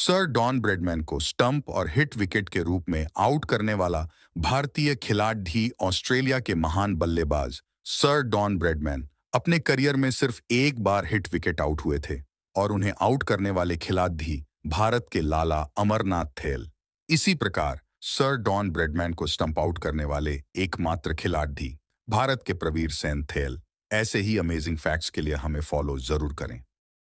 sir Don Bradman को stump और hit wicket के रूप में आउट करने वाला भारतीय खिलाड़ी ऑस्ट्रेलिया के महान बल्लेबाज सर डॉन ब्रेडमैन अपने करियर में सिर्फ एक बार हिट विकेट आउट हुए थे और उन्हें आउट करने वाले खिलाड़ी भारत के लाला अमरनाथ थेल इसी प्रकार सर डॉन ब्रेडमैन को स्टंप आउट करने वाले एकमात्र खिलाड़ी भारत के प्रवीर सेन थेल ऐसे ही अमेजिंग फैक्ट्स के लिए हमें फॉलो जरूर करें